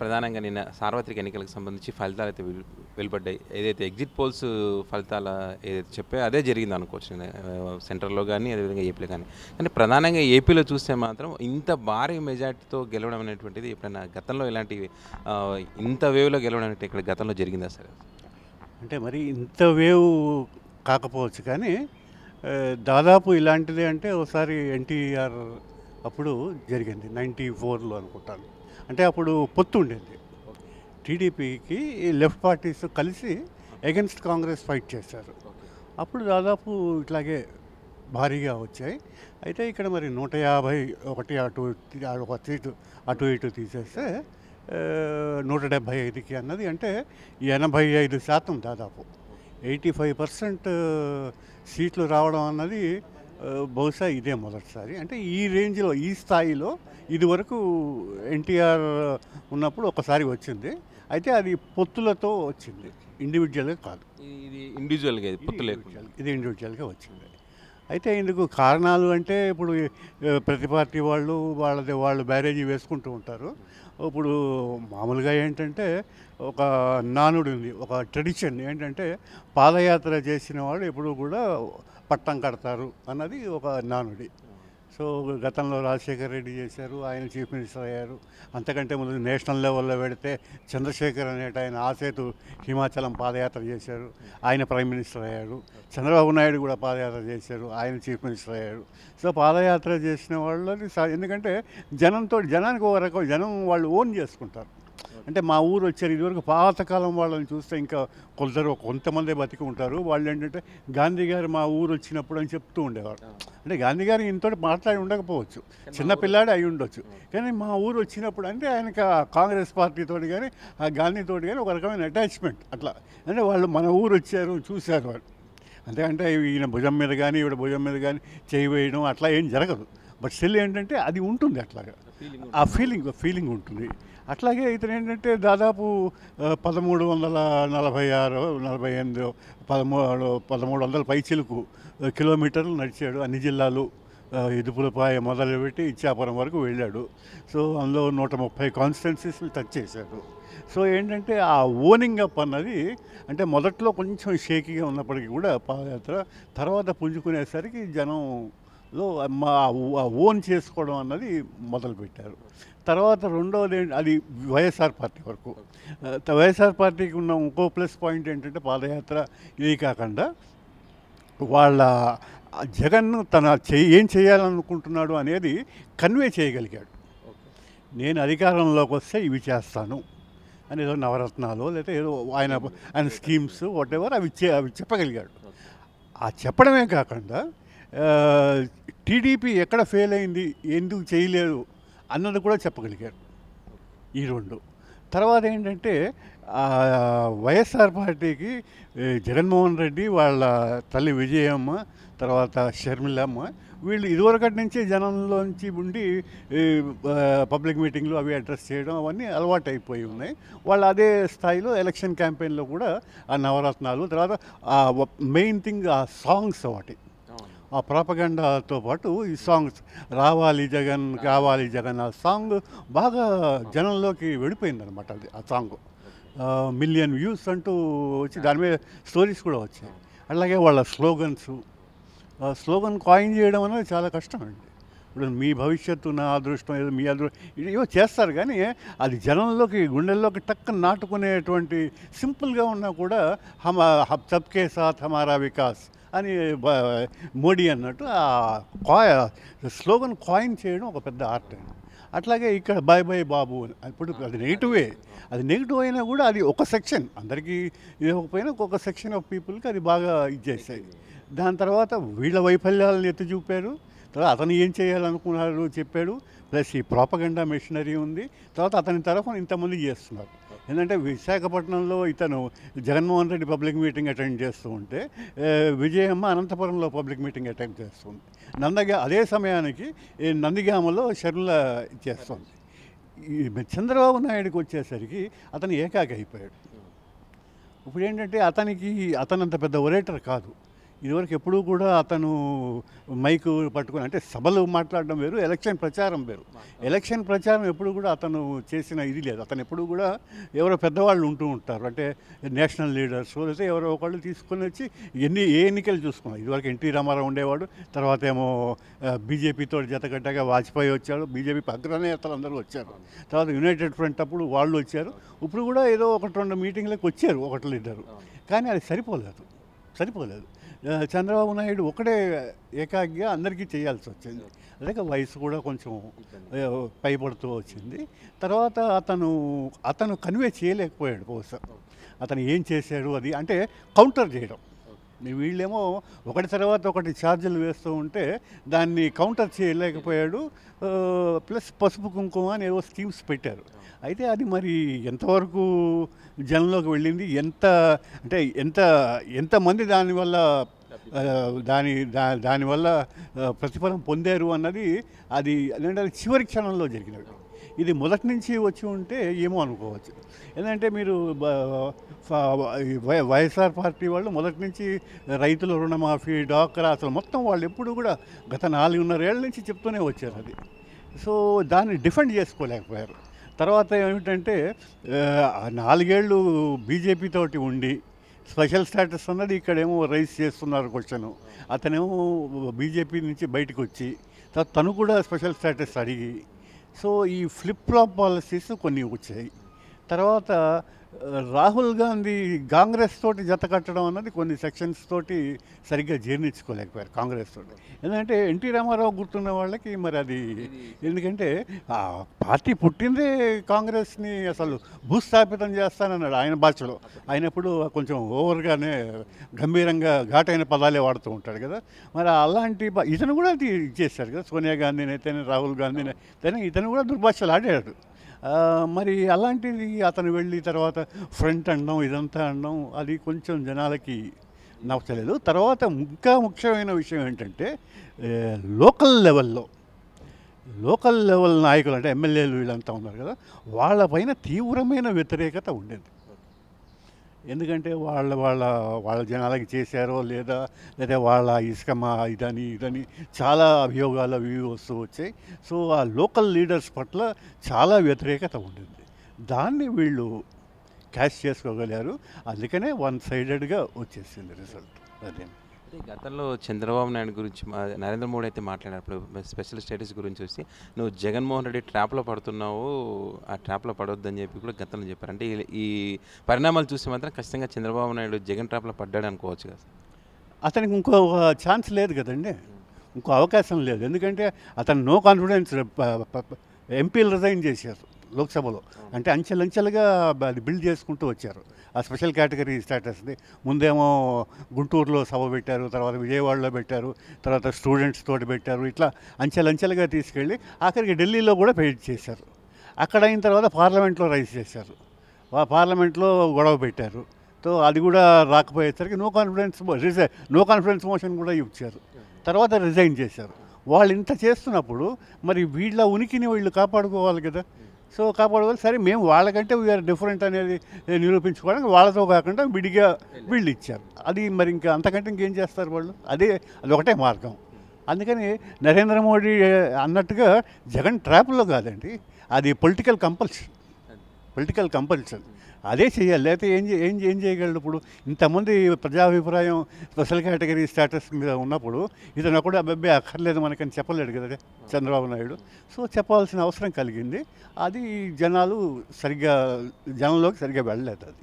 ప్రధానంగా నిన్న సార్వత్రిక ఎన్నికలకు సంబంధించి ఫలితాలు అయితే వెలువడ్డాయి ఏదైతే ఎగ్జిట్ పోల్స్ ఫలితాల ఏదైతే చెప్పే అదే జరిగింది అనుకోవచ్చు సెంట్రల్లో కానీ అదేవిధంగా ఏపీలో కానీ కానీ ప్రధానంగా ఏపీలో చూస్తే మాత్రం ఇంత భారీ మెజార్టీతో గెలవడం అనేటువంటిది ఎప్పుడైనా గతంలో ఇలాంటి ఇంత వేవ్లో గెలవడం అనేది ఇక్కడ గతంలో జరిగిందా సరే అంటే మరి ఇంత వేవ్ కాకపోవచ్చు కానీ దాదాపు ఇలాంటిది అంటే ఒకసారి ఎన్టీఆర్ అప్పుడు జరిగింది నైంటీ ఫోర్లో అనుకుంటాను అంటే అప్పుడు పొత్తు ఉండేది టీడీపీకి లెఫ్ట్ పార్టీస్ కలిసి ఎగెన్స్ట్ కాంగ్రెస్ ఫైట్ చేశారు అప్పుడు దాదాపు ఇట్లాగే భారీగా వచ్చాయి అయితే ఇక్కడ మరి నూట యాభై ఒకటి అటు ఒక సీటు అటు ఇటు తీసేస్తే నూట డెబ్భై ఐదుకి అన్నది అంటే ఎనభై ఐదు శాతం దాదాపు ఎయిటీ ఫైవ్ పర్సెంట్ సీట్లు రావడం అన్నది బహుశా ఇదే మొదటిసారి అంటే ఈ రేంజ్లో ఈ స్థాయిలో ఇదివరకు ఎన్టీఆర్ ఉన్నప్పుడు ఒకసారి వచ్చింది అయితే అది పొత్తులతో వచ్చింది ఇండివిజువల్గా కాదు ఇది ఇండివిజువల్గా పొత్తు ఇది ఇండివిజువల్గా వచ్చింది అయితే ఇందుకు కారణాలు అంటే ఇప్పుడు ప్రతి పార్టీ వాళ్ళు వాళ్ళది వాళ్ళు బ్యారేజీ వేసుకుంటూ ఉంటారు ఇప్పుడు మామూలుగా ఏంటంటే ఒక నానుడు ఉంది ఒక ట్రెడిషన్ ఏంటంటే పాదయాత్ర చేసిన వాళ్ళు ఎప్పుడు కూడా పట్టం కడతారు అన్నది ఒక నానుడి సో గతంలో రాజశేఖర్ రెడ్డి చేశారు ఆయన చీఫ్ మినిస్టర్ అయ్యారు అంతకంటే ముందు నేషనల్ లెవెల్లో పెడితే చంద్రశేఖర్ అనేట ఆయన ఆసేతు హిమాచలం పాదయాత్ర చేశారు ఆయన ప్రైమ్ మినిస్టర్ అయ్యారు చంద్రబాబు నాయుడు కూడా పాదయాత్ర చేశారు ఆయన చీఫ్ మినిస్టర్ అయ్యారు సో పాదయాత్ర చేసిన వాళ్ళని ఎందుకంటే జనంతో జనానికి ఒక రకం జనం వాళ్ళు ఓన్ చేసుకుంటారు అంటే మా ఊరు వచ్చారు ఇదివరకు పాతకాలం వాళ్ళని చూస్తే ఇంకా కొందరు కొంతమంది బతికి ఉంటారు వాళ్ళు ఏంటంటే గాంధీ గారు మా ఊరు వచ్చినప్పుడు అని చెప్తూ ఉండేవారు అంటే గాంధీ గారు ఇంతటి మాట్లాడి ఉండకపోవచ్చు చిన్నపిల్లాడే అయి ఉండొచ్చు కానీ మా ఊరు వచ్చినప్పుడు అంటే ఆయన కాంగ్రెస్ పార్టీతో కానీ ఆ గాంధీతో కానీ ఒక రకమైన అటాచ్మెంట్ అట్లా అంటే వాళ్ళు మన ఊరు వచ్చారు చూశారు వాళ్ళు అంతేకంటే ఈయన భుజం మీద కానీ ఈవిడ భుజం మీద కానీ చేయి వేయడం అట్లా ఏం జరగదు బట్ స్టిల్ ఏంటంటే అది ఉంటుంది అట్లాగా ఆ ఫీలింగ్ ఫీలింగ్ ఉంటుంది అట్లాగే ఇతను ఏంటంటే దాదాపు పదమూడు వందల నలభై ఆరు నలభై ఎనిమిది పదమూడు పదమూడు వందల పైచిలకు కిలోమీటర్లు నడిచాడు అన్ని జిల్లాలు ఇదుపులపాయ మొదలుపెట్టి ఇచ్చాపురం వరకు వెళ్ళాడు సో అందులో నూట ముప్పై కాన్స్టెన్సీస్ని టచ్ చేశాడు సో ఏంటంటే ఆ ఓనింగ్ అప్ అన్నది అంటే మొదట్లో కొంచెం షేకీగా ఉన్నప్పటికీ కూడా పాదయాత్ర తర్వాత పుంజుకునేసరికి జనం లో మా ఓన్ చేసుకోవడం అన్నది మొదలుపెట్టారు తర్వాత రెండవది అది వైఎస్ఆర్ పార్టీ వరకు వైఎస్ఆర్ పార్టీకి ఉన్న ఇంకో ప్లస్ పాయింట్ ఏంటంటే పాదయాత్ర ఇది కాకుండా వాళ్ళ జగన్ తన ఏం చేయాలనుకుంటున్నాడు అనేది కన్వే చేయగలిగాడు నేను అధికారంలోకి వస్తే ఇవి చేస్తాను అని ఏదో నవరత్నాలు లేదా ఏదో ఆయన ఆయన స్కీమ్స్ వాట్ ఎవర్ అవి అవి చెప్పగలిగాడు ఆ చెప్పడమే కాకుండా టీడీపీ ఎక్కడ ఫెయిల్ అయింది ఎందుకు చేయలేదు అన్నది కూడా చెప్పగలిగారు ఈ రెండు తర్వాత ఏంటంటే వైఎస్ఆర్ పార్టీకి జగన్మోహన్ రెడ్డి వాళ్ళ తల్లి విజయమ్మ తర్వాత షర్మిలమ్మ వీళ్ళు ఇదివరకటి నుంచి జనంలోంచి ఉండి పబ్లిక్ మీటింగ్లు అవి అడ్రస్ చేయడం అవన్నీ అలవాటు అయిపోయి ఉన్నాయి వాళ్ళు అదే స్థాయిలో ఎలక్షన్ క్యాంపెయిన్లో కూడా ఆ నవరత్నాలు తర్వాత మెయిన్ థింగ్ ఆ సాంగ్స్ ఒకటి ఆ ప్రాపగండాతో పాటు ఈ సాంగ్స్ రావాలి జగన్ కావాలి జగన్ ఆ సాంగ్ బాగా జనంలోకి అనమాట అది ఆ సాంగ్ మిలియన్ వ్యూస్ అంటూ వచ్చి దాని మీద స్టోరీస్ కూడా వచ్చాయి అలాగే వాళ్ళ స్లోగన్స్ స్లోగన్ కాయిన్ చేయడం అనేది చాలా కష్టం అండి ఇప్పుడు మీ భవిష్యత్తు నా అదృష్టం ఏదో మీ అదృష్టం ఏవో చేస్తారు కానీ అది జనంలోకి గుండెల్లోకి టక్ నాటుకునేటువంటి సింపుల్గా ఉన్నా కూడా హమ సబ్కే సాత్ హమారా వికాస్ అని మోడీ అన్నట్టు ఆ కాయ స్లోగన్ కాయిన్ చేయడం ఒక పెద్ద ఆర్ట్ అట్లాగే ఇక్కడ బాయ్ బాయ్ బాబు ఇప్పుడు అది నెగిటివే అది నెగిటివ్ అయినా కూడా అది ఒక సెక్షన్ అందరికీ ఇవ్వకపోయినా ఒక సెక్షన్ ఆఫ్ పీపుల్కి అది బాగా ఇచ్చేస్తాయి దాని తర్వాత వీళ్ళ వైఫల్యాలను ఎత్తి చూపారు తర్వాత అతను ఏం చేయాలనుకున్నాడు చెప్పాడు ప్లస్ ఈ ప్రాపగండా మిషనరీ ఉంది తర్వాత అతని తరఫున ఇంతమంది చేస్తున్నారు ఎందుకంటే విశాఖపట్నంలో ఇతను Jaganmohan Reddy public meeting attend చేస్తూ ఉంటే విజయమ్మ అనంతపురంలో పబ్లిక్ మీటింగ్ అటెండ్ చేస్తుంది నందగా అదే సమయానికి నందిగామలో షర్ల చేస్తుంది చంద్రబాబు నాయుడికి వచ్చేసరికి అతను ఏకాకి అయిపోయాడు ఇప్పుడు ఏంటంటే అతనికి అతనంత పెద్ద ఒరేటర్ కాదు ఇదివరకు ఎప్పుడూ కూడా అతను మైక్ పట్టుకుని అంటే సభలు మాట్లాడడం వేరు ఎలక్షన్ ప్రచారం వేరు ఎలక్షన్ ప్రచారం ఎప్పుడు కూడా అతను చేసిన ఇది లేదు అతను ఎప్పుడు కూడా ఎవరో పెద్దవాళ్ళు ఉంటూ ఉంటారు అంటే నేషనల్ లీడర్స్ లేకపోతే ఎవరో ఒకళ్ళు తీసుకొని వచ్చి ఎన్ని ఏ ఎన్నికలు చూసుకున్నారు ఇదివరకు ఎన్టీ రామారావు ఉండేవాడు తర్వాత ఏమో బీజేపీతో జతగట్టగా వాజ్పేయి వచ్చాడు బీజేపీ అగ్రనేతలు అందరూ వచ్చారు తర్వాత యునైటెడ్ ఫ్రంట్ అప్పుడు వాళ్ళు వచ్చారు ఇప్పుడు కూడా ఏదో ఒకటి రెండు మీటింగ్లకు వచ్చారు ఒకటి ఇద్దరు కానీ అది సరిపోలేదు సరిపోలేదు చంద్రబాబు నాయుడు ఒకటే ఏకాగ్గా అందరికీ చేయాల్సి వచ్చింది లేక వయసు కూడా కొంచెం పైపడుతూ వచ్చింది తర్వాత అతను అతను కన్వే చేయలేకపోయాడు బహుశా అతను ఏం చేశాడు అది అంటే కౌంటర్ చేయడం వీళ్ళేమో ఒకటి తర్వాత ఒకటి ఛార్జీలు వేస్తూ ఉంటే దాన్ని కౌంటర్ చేయలేకపోయాడు ప్లస్ పసుపు కుంకుమ అని ఏవో స్కీమ్స్ పెట్టారు అయితే అది మరి ఎంతవరకు జనంలోకి వెళ్ళింది ఎంత అంటే ఎంత ఎంతమంది దానివల్ల దాని దా దానివల్ల ప్రతిఫలం పొందారు అన్నది అది ఏంటంటే చివరి క్షణంలో జరిగినట్టు ఇది మొదటి నుంచి వచ్చి ఉంటే ఏమో అనుకోవచ్చు ఎందుకంటే మీరు వైఎస్ఆర్ పార్టీ వాళ్ళు మొదటి నుంచి రైతుల రుణమాఫీ డాక్రా అసలు మొత్తం వాళ్ళు ఎప్పుడు కూడా గత ఏళ్ళ నుంచి చెప్తూనే వచ్చారు అది సో దాన్ని డిఫెండ్ చేసుకోలేకపోయారు తర్వాత ఏమిటంటే నాలుగేళ్ళు బీజేపీతోటి ఉండి స్పెషల్ స్టేటస్ అన్నది ఇక్కడేమో రైస్ చేస్తున్నారు క్వశ్చన్ అతనేమో బీజేపీ నుంచి బయటకు వచ్చి తను కూడా స్పెషల్ స్టేటస్ అడిగి సో ఈ ఫ్లిప్ ఫ్లాప్ పాలసీస్ కొన్ని వచ్చాయి తర్వాత రాహుల్ గాంధీ కాంగ్రెస్ తోటి జత కట్టడం అన్నది కొన్ని సెక్షన్స్ తోటి సరిగ్గా జీర్ణించుకోలేకపోయారు కాంగ్రెస్ తోటి ఎందుకంటే ఎన్టీ రామారావు గుర్తున్న వాళ్ళకి మరి అది ఎందుకంటే ఆ పార్టీ పుట్టిందే కాంగ్రెస్ని అసలు భూస్థాపితం చేస్తానన్నాడు ఆయన భాషలో ఆయనప్పుడు కొంచెం ఓవర్గానే గంభీరంగా ఘాటైన పదాలే వాడుతూ ఉంటాడు కదా మరి అలాంటి ఇతను కూడా ఇచ్చేస్తాడు చేశారు కదా సోనియా గాంధీని అయితేనే రాహుల్ గాంధీని అయితేనే ఇతను కూడా దుర్భాషలు ఆడాడు మరి అలాంటిది అతను వెళ్ళి తర్వాత ఫ్రంట్ అనడం ఇదంతా అనడం అది కొంచెం జనాలకి నచ్చలేదు తర్వాత ఇంకా ముఖ్యమైన విషయం ఏంటంటే లోకల్ లెవెల్లో లోకల్ లెవెల్ నాయకులు అంటే ఎమ్మెల్యేలు వీళ్ళంతా ఉన్నారు కదా వాళ్ళపైన తీవ్రమైన వ్యతిరేకత ఉండేది ఎందుకంటే వాళ్ళ వాళ్ళ వాళ్ళ జనాలకి చేశారో లేదా లేదా వాళ్ళ ఇసుక మా ఇదని ఇదని చాలా అభియోగాలు అవి వస్తూ వచ్చాయి సో ఆ లోకల్ లీడర్స్ పట్ల చాలా వ్యతిరేకత ఉండింది దాన్ని వీళ్ళు క్యాష్ చేసుకోగలిగారు అందుకనే వన్ సైడెడ్గా వచ్చేసింది రిజల్ట్ అదే అంటే గతంలో చంద్రబాబు నాయుడు గురించి నరేంద్ర మోడీ అయితే మాట్లాడినప్పుడు స్పెషల్ స్టేటస్ గురించి వచ్చి నువ్వు జగన్మోహన్ రెడ్డి ట్రాప్లో పడుతున్నావు ఆ ట్రాప్లో పడవద్దని చెప్పి కూడా గతంలో చెప్పారు అంటే ఈ పరిణామాలు చూస్తే మాత్రం ఖచ్చితంగా చంద్రబాబు నాయుడు జగన్ ట్రాప్లో పడ్డాడు అనుకోవచ్చు కదా అతనికి ఇంకో ఛాన్స్ లేదు కదండి ఇంకో అవకాశం లేదు ఎందుకంటే అతను నో కాన్ఫిడెన్స్ ఎంపీలు రిజైన్ చేశారు లోక్సభలో అంటే అంచెలంచెలుగా బిల్డ్ చేసుకుంటూ వచ్చారు ఆ స్పెషల్ కేటగిరీ స్టార్ట్ స్టేటస్ని ముందేమో గుంటూరులో సభ పెట్టారు తర్వాత విజయవాడలో పెట్టారు తర్వాత స్టూడెంట్స్ తోటి పెట్టారు ఇట్లా అంచెలంచెలుగా తీసుకెళ్ళి ఆఖరికి ఢిల్లీలో కూడా పెయింట్ చేశారు అక్కడ అయిన తర్వాత పార్లమెంట్లో రైజ్ చేశారు పార్లమెంట్లో గొడవ పెట్టారు సో అది కూడా రాకపోయేసరికి no confidence no confidence motion కూడా ఇచ్చారు తర్వాత రిజైన్ చేశారు వాళ్ళు ఇంత చేస్తున్నప్పుడు మరి వీళ్ళ ఉనికిని వీళ్ళు కాపాడుకోవాలి కదా సో కాపాడుకోవాలి సరే మేము వాళ్ళకంటే వీఆర్ డిఫరెంట్ అనేది నిరూపించుకోవడానికి వాళ్ళతో కాకుండా విడిగా వీళ్ళు ఇచ్చారు అది మరి ఇంకా అంతకంటే ఇంకేం చేస్తారు వాళ్ళు అదే అది ఒకటే మార్గం అందుకని నరేంద్ర మోడీ అన్నట్టుగా జగన్ ట్రాప్లో కాదండి అది పొలిటికల్ కంపల్షన్ పొలిటికల్ కంపల్షన్ అదే చేయాలి లేకపోతే ఏం ఏం ఏం చేయగలడు ఇప్పుడు ఇంతమంది ప్రజాభిప్రాయం స్పెషల్ కేటగిరీ స్టేటస్ మీద ఉన్నప్పుడు ఇతను కూడా అబ్బాయి అక్కర్లేదు మనకని చెప్పలేడు కదా చంద్రబాబు నాయుడు సో చెప్పాల్సిన అవసరం కలిగింది అది జనాలు సరిగ్గా జనంలోకి సరిగ్గా వెళ్ళలేదు అది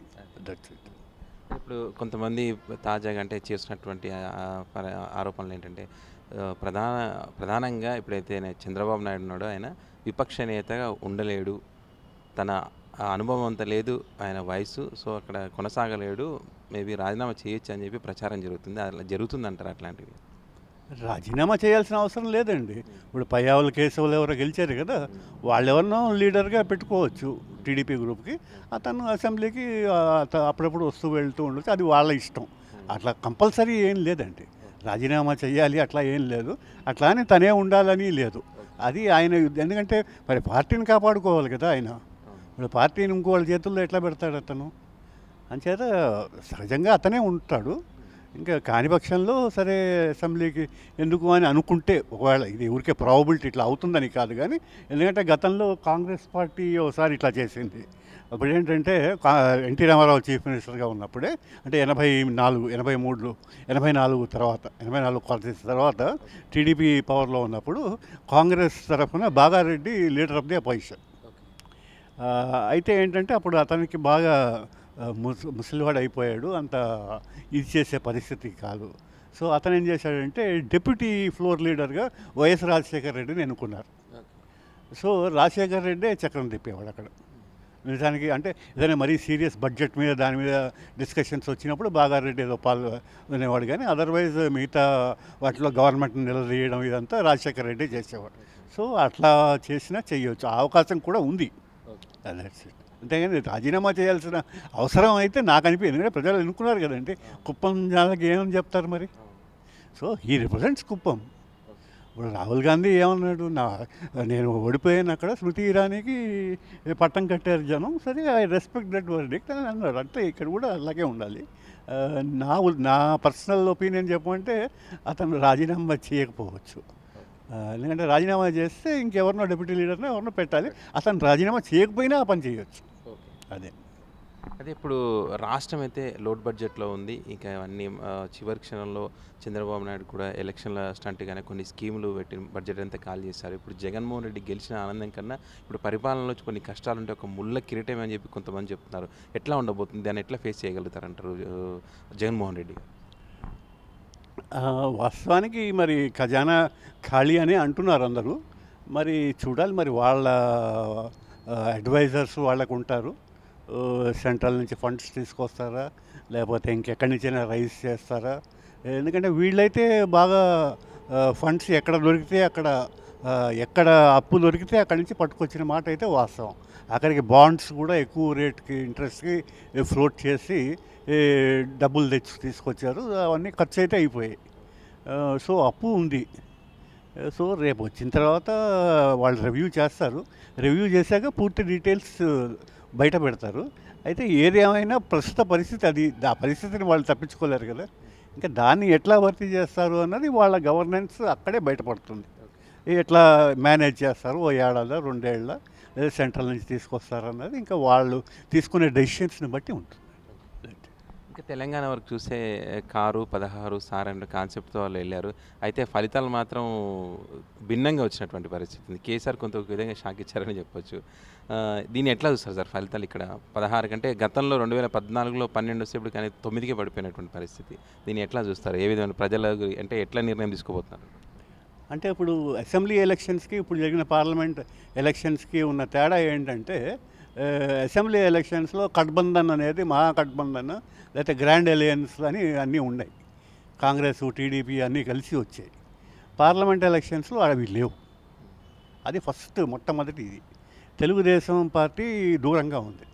ఇప్పుడు కొంతమంది తాజాగా అంటే చేసినటువంటి ఆరోపణలు ఏంటంటే ప్రధాన ప్రధానంగా ఇప్పుడైతే చంద్రబాబు నాయుడు ఉన్నాడో ఆయన విపక్ష నేతగా ఉండలేడు తన అనుభవం అంత లేదు ఆయన వయసు సో అక్కడ కొనసాగలేడు మేబీ రాజీనామా చేయొచ్చు అని చెప్పి ప్రచారం జరుగుతుంది అలా జరుగుతుందంటారు అట్లాంటివి రాజీనామా చేయాల్సిన అవసరం లేదండి ఇప్పుడు పయ్యావుల కేశవులు ఎవరో గెలిచారు కదా ఎవరినో లీడర్గా పెట్టుకోవచ్చు టీడీపీ గ్రూప్కి అతను అసెంబ్లీకి అప్పుడప్పుడు వస్తూ వెళ్తూ ఉండొచ్చు అది వాళ్ళ ఇష్టం అట్లా కంపల్సరీ ఏం లేదండి రాజీనామా చేయాలి అట్లా ఏం లేదు అట్లానే తనే ఉండాలని లేదు అది ఆయన ఎందుకంటే మరి పార్టీని కాపాడుకోవాలి కదా ఆయన ఇప్పుడు పార్టీని ఇంకో వాళ్ళ చేతుల్లో ఎట్లా పెడతాడు అతను అంచేత సహజంగా అతనే ఉంటాడు ఇంకా కాని పక్షంలో సరే అసెంబ్లీకి ఎందుకు అని అనుకుంటే ఒకవేళ ఇది ఊరికే ప్రాబిలిటీ ఇట్లా అవుతుందని కాదు కానీ ఎందుకంటే గతంలో కాంగ్రెస్ పార్టీ ఒకసారి ఇట్లా చేసింది అప్పుడు ఏంటంటే ఎన్టీ రామారావు చీఫ్ మినిస్టర్గా ఉన్నప్పుడే అంటే ఎనభై నాలుగు ఎనభై మూడులో ఎనభై నాలుగు తర్వాత ఎనభై నాలుగు కొలతీసిన తర్వాత టీడీపీ పవర్లో ఉన్నప్పుడు కాంగ్రెస్ తరఫున Bagareddy leader of the opposition అయితే ఏంటంటే అప్పుడు అతనికి బాగా ముస్ ముసలివాడు అయిపోయాడు అంత ఇది చేసే పరిస్థితి కాదు సో అతను ఏం చేశాడంటే డిప్యూటీ ఫ్లోర్ లీడర్గా వైఎస్ రాజశేఖర రెడ్డిని ఎన్నుకున్నారు సో రాజశేఖర రెడ్డి చక్రం తిప్పేవాడు అక్కడ నిజానికి అంటే ఏదైనా మరీ సీరియస్ బడ్జెట్ మీద దాని మీద డిస్కషన్స్ వచ్చినప్పుడు బాగా రెడ్డి ఏదో పాల్గొనేవాడు కానీ అదర్వైజ్ మిగతా వాటిలో గవర్నమెంట్ని నిలదీయడం ఇదంతా రాజశేఖర రెడ్డి చేసేవాడు సో అట్లా చేసినా చేయవచ్చు అవకాశం కూడా ఉంది దట్స్ ఇట్ అంతేగాని రాజీనామా చేయాల్సిన అవసరం అయితే నాకు అనిపి ఎందుకంటే ప్రజలు ఎన్నుకున్నారు కదంటే కుప్పం జనాలకి ఏమని చెప్తారు మరి సో హీ రిప్రజెంట్స్ కుప్పం ఇప్పుడు రాహుల్ గాంధీ ఏమన్నాడు నా నేను ఓడిపోయాను అక్కడ స్మృతి ఇరానీకి పట్టం కట్టారు జనం సరే ఐ రెస్పెక్ట్ దట్ వర్డిక్ట్ అని అన్నాడు అంటే ఇక్కడ కూడా అలాగే ఉండాలి నా నా పర్సనల్ ఒపీనియన్ చెప్పమంటే అతను రాజీనామా చేయకపోవచ్చు ఎందుకంటే రాజీనామా చేస్తే ఇంకెవరినో డిప్యూటీ లీడర్నో ఎవరినో పెట్టాలి అతను రాజీనామా చేయకపోయినా పని చేయొచ్చు అదే అదే ఇప్పుడు రాష్ట్రం అయితే లోడ్ బడ్జెట్లో ఉంది ఇంకా అన్నీ చివరి క్షణంలో చంద్రబాబు నాయుడు కూడా ఎలక్షన్ల కానీ కొన్ని స్కీములు పెట్టి బడ్జెట్ అంతా కాల్ చేశారు ఇప్పుడు జగన్మోహన్ రెడ్డి గెలిచిన ఆనందం కన్నా ఇప్పుడు పరిపాలనలో కొన్ని కష్టాలు ఉంటే ఒక ముళ్ళ కిరీటమే అని చెప్పి కొంతమంది చెప్తున్నారు ఎట్లా ఉండబోతుంది దాన్ని ఎట్లా ఫేస్ చేయగలుగుతారంటారు జగన్మోహన్ రెడ్డి గారు వాస్తవానికి మరి ఖజానా ఖాళీ అని అంటున్నారు అందరూ మరి చూడాలి మరి వాళ్ళ అడ్వైజర్స్ వాళ్ళకు ఉంటారు సెంట్రల్ నుంచి ఫండ్స్ తీసుకొస్తారా లేకపోతే ఇంకెక్కడి నుంచైనా రైస్ చేస్తారా ఎందుకంటే వీళ్ళైతే బాగా ఫండ్స్ ఎక్కడ దొరికితే అక్కడ ఎక్కడ అప్పు దొరికితే అక్కడి నుంచి పట్టుకొచ్చిన మాట అయితే వాస్తవం అక్కడికి బాండ్స్ కూడా ఎక్కువ రేట్కి ఇంట్రెస్ట్కి ఫ్లోట్ చేసి డబ్బులు తెచ్చి తీసుకొచ్చారు అవన్నీ ఖర్చు అయితే అయిపోయాయి సో అప్పు ఉంది సో రేపు వచ్చిన తర్వాత వాళ్ళు రివ్యూ చేస్తారు రివ్యూ చేశాక పూర్తి డీటెయిల్స్ బయట పెడతారు అయితే ఏదేమైనా ప్రస్తుత పరిస్థితి అది ఆ పరిస్థితిని వాళ్ళు తప్పించుకోలేరు కదా ఇంకా దాన్ని ఎట్లా భర్తీ చేస్తారు అన్నది వాళ్ళ గవర్నెన్స్ అక్కడే బయటపడుతుంది ఎట్లా మేనేజ్ చేస్తారు ఓ ఏడాది రెండేళ్ళ లేదా సెంట్రల్ నుంచి తీసుకొస్తారు అన్నది ఇంకా వాళ్ళు తీసుకునే డెసిషన్స్ని బట్టి ఉంటుంది ఇంకా తెలంగాణ వరకు చూసే కారు పదహారు సార్ అండ్ కాన్సెప్ట్తో వాళ్ళు వెళ్ళారు అయితే ఫలితాలు మాత్రం భిన్నంగా వచ్చినటువంటి పరిస్థితి ఉంది కేసీఆర్ కొంత ఒక విధంగా షాక్ ఇచ్చారని చెప్పొచ్చు దీన్ని ఎట్లా చూస్తారు సార్ ఫలితాలు ఇక్కడ పదహారు కంటే గతంలో రెండు వేల పద్నాలుగులో పన్నెండు వస్తే ఇప్పుడు కానీ తొమ్మిదికి పడిపోయినటువంటి పరిస్థితి దీన్ని ఎట్లా చూస్తారు ఏ విధమైన ప్రజల అంటే ఎట్లా నిర్ణయం తీసుకోబోతున్నారు అంటే ఇప్పుడు అసెంబ్లీ ఎలక్షన్స్కి ఇప్పుడు జరిగిన పార్లమెంట్ ఎలక్షన్స్కి ఉన్న తేడా ఏంటంటే అసెంబ్లీ ఎలక్షన్స్లో కట్బంధన్ అనేది మహాకట్బంధన్ లేకపోతే గ్రాండ్ అలయన్స్ అని అన్నీ ఉన్నాయి కాంగ్రెస్ టీడీపీ అన్నీ కలిసి వచ్చాయి పార్లమెంట్ ఎలక్షన్స్లో అవి లేవు అది ఫస్ట్ మొట్టమొదటి ఇది తెలుగుదేశం పార్టీ దూరంగా ఉంది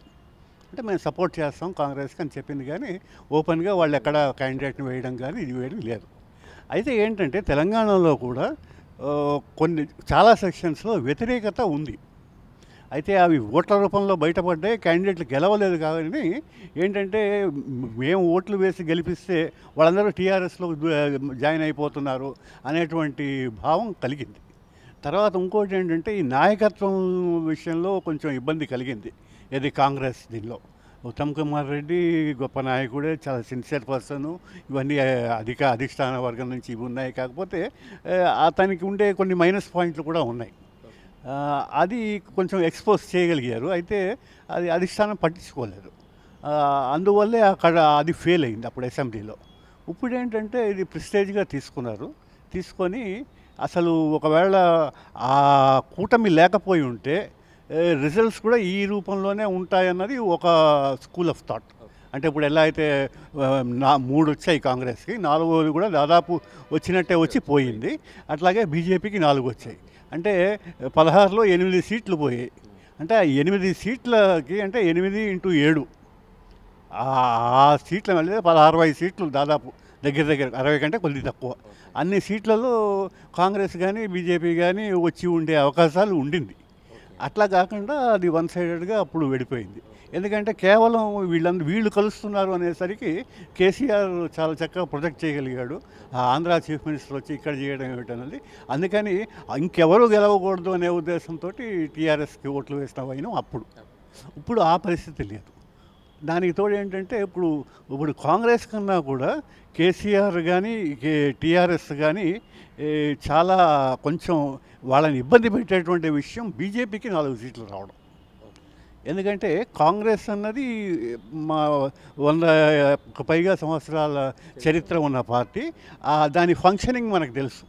అంటే మేము సపోర్ట్ చేస్తాం కాంగ్రెస్కి అని చెప్పింది కానీ ఓపెన్గా వాళ్ళు ఎక్కడ క్యాండిడేట్ని వేయడం కానీ ఇది వేయడం లేదు అయితే ఏంటంటే తెలంగాణలో కూడా కొన్ని చాలా సెక్షన్స్లో వ్యతిరేకత ఉంది అయితే అవి ఓట్ల రూపంలో బయటపడ్డాయి క్యాండిడేట్లు గెలవలేదు కానీ ఏంటంటే మేము ఓట్లు వేసి గెలిపిస్తే వాళ్ళందరూ టీఆర్ఎస్లో జాయిన్ అయిపోతున్నారు అనేటువంటి భావం కలిగింది తర్వాత ఇంకోటి ఏంటంటే ఈ నాయకత్వం విషయంలో కొంచెం ఇబ్బంది కలిగింది ఇది కాంగ్రెస్ దీనిలో ఉత్తమ్ కుమార్ రెడ్డి గొప్ప నాయకుడే చాలా సిన్సియర్ పర్సన్ ఇవన్నీ అధిక అధిష్టాన వర్గం నుంచి ఇవి ఉన్నాయి కాకపోతే అతనికి ఉండే కొన్ని మైనస్ పాయింట్లు కూడా ఉన్నాయి అది కొంచెం ఎక్స్పోజ్ చేయగలిగారు అయితే అది అధిష్టానం పట్టించుకోలేదు అందువల్లే అక్కడ అది ఫెయిల్ అయింది అప్పుడు అసెంబ్లీలో ఇప్పుడు ఏంటంటే ఇది ప్రిస్టేజ్గా తీసుకున్నారు తీసుకొని అసలు ఒకవేళ ఆ కూటమి లేకపోయి ఉంటే రిజల్ట్స్ కూడా ఈ రూపంలోనే ఉంటాయన్నది ఒక స్కూల్ ఆఫ్ థాట్ అంటే ఇప్పుడు ఎలా అయితే నా మూడు వచ్చాయి కాంగ్రెస్కి నాలుగోది కూడా దాదాపు వచ్చినట్టే వచ్చి పోయింది అట్లాగే బీజేపీకి నాలుగు వచ్చాయి అంటే పదహారులో ఎనిమిది సీట్లు పోయాయి అంటే ఆ ఎనిమిది సీట్లకి అంటే ఎనిమిది ఇంటూ ఏడు ఆ సీట్ల మళ్ళీ పదహారు వై సీట్లు దాదాపు దగ్గర దగ్గర అరవై కంటే కొద్ది తక్కువ అన్ని సీట్లలో కాంగ్రెస్ కానీ బీజేపీ కానీ వచ్చి ఉండే అవకాశాలు ఉండింది అట్లా కాకుండా అది వన్ సైడెడ్గా అప్పుడు వెళ్ళిపోయింది ఎందుకంటే కేవలం వీళ్ళందరూ వీళ్ళు కలుస్తున్నారు అనేసరికి కేసీఆర్ చాలా చక్కగా ప్రొజెక్ట్ చేయగలిగాడు ఆంధ్ర చీఫ్ మినిస్టర్ వచ్చి ఇక్కడ చేయడం ఏమిటన్నది అందుకని ఇంకెవరు గెలవకూడదు అనే ఉద్దేశంతో టీఆర్ఎస్కి ఓట్లు వేసిన అప్పుడు ఇప్పుడు ఆ పరిస్థితి లేదు దానికి తోడు ఏంటంటే ఇప్పుడు ఇప్పుడు కాంగ్రెస్ కన్నా కూడా కేసీఆర్ కానీ టీఆర్ఎస్ కానీ చాలా కొంచెం వాళ్ళని ఇబ్బంది పెట్టేటువంటి విషయం బీజేపీకి నాలుగు సీట్లు రావడం ఎందుకంటే కాంగ్రెస్ అన్నది మా వంద పైగా సంవత్సరాల చరిత్ర ఉన్న పార్టీ దాని ఫంక్షనింగ్ మనకు తెలుసు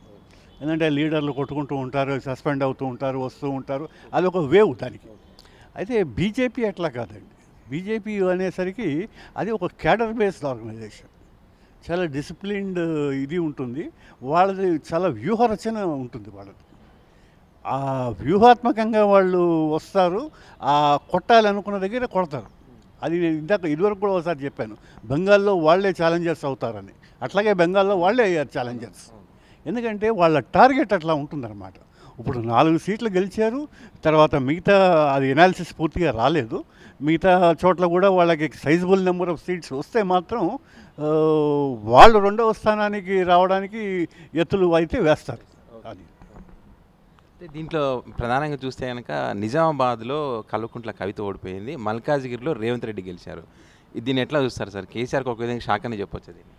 ఎందుకంటే లీడర్లు కొట్టుకుంటూ ఉంటారు సస్పెండ్ అవుతూ ఉంటారు వస్తూ ఉంటారు అది ఒక వేవ్ దానికి అయితే బీజేపీ అట్లా కాదండి బీజేపీ అనేసరికి అది ఒక క్యాడర్ బేస్డ్ ఆర్గనైజేషన్ చాలా డిసిప్లిన్డ్ ఇది ఉంటుంది వాళ్ళది చాలా వ్యూహరచన ఉంటుంది వాళ్ళది ఆ వ్యూహాత్మకంగా వాళ్ళు వస్తారు ఆ కొట్టాలనుకున్న దగ్గర కొడతారు అది నేను ఇందాక ఇదివరకు కూడా ఒకసారి చెప్పాను బెంగాల్లో వాళ్ళే ఛాలెంజర్స్ అవుతారని అట్లాగే బెంగాల్లో వాళ్ళే అయ్యారు ఛాలెంజర్స్ ఎందుకంటే వాళ్ళ టార్గెట్ అట్లా ఉంటుందన్నమాట ఇప్పుడు నాలుగు సీట్లు గెలిచారు తర్వాత మిగతా అది ఎనాలిసిస్ పూర్తిగా రాలేదు మిగతా చోట్ల కూడా వాళ్ళకి సైజబుల్ నెంబర్ ఆఫ్ సీట్స్ వస్తే మాత్రం వాళ్ళు రెండవ స్థానానికి రావడానికి ఎత్తులు అయితే వేస్తారు అది అంటే దీంట్లో ప్రధానంగా చూస్తే కనుక నిజామాబాద్లో కల్వకుంట్ల కవిత ఓడిపోయింది మల్కాజ్గిరిలో రేవంత్ రెడ్డి గెలిచారు దీన్ని ఎట్లా చూస్తారు సార్ కేసీఆర్కి ఒక విధంగా షాక్ అని చెప్పొచ్చు దీన్ని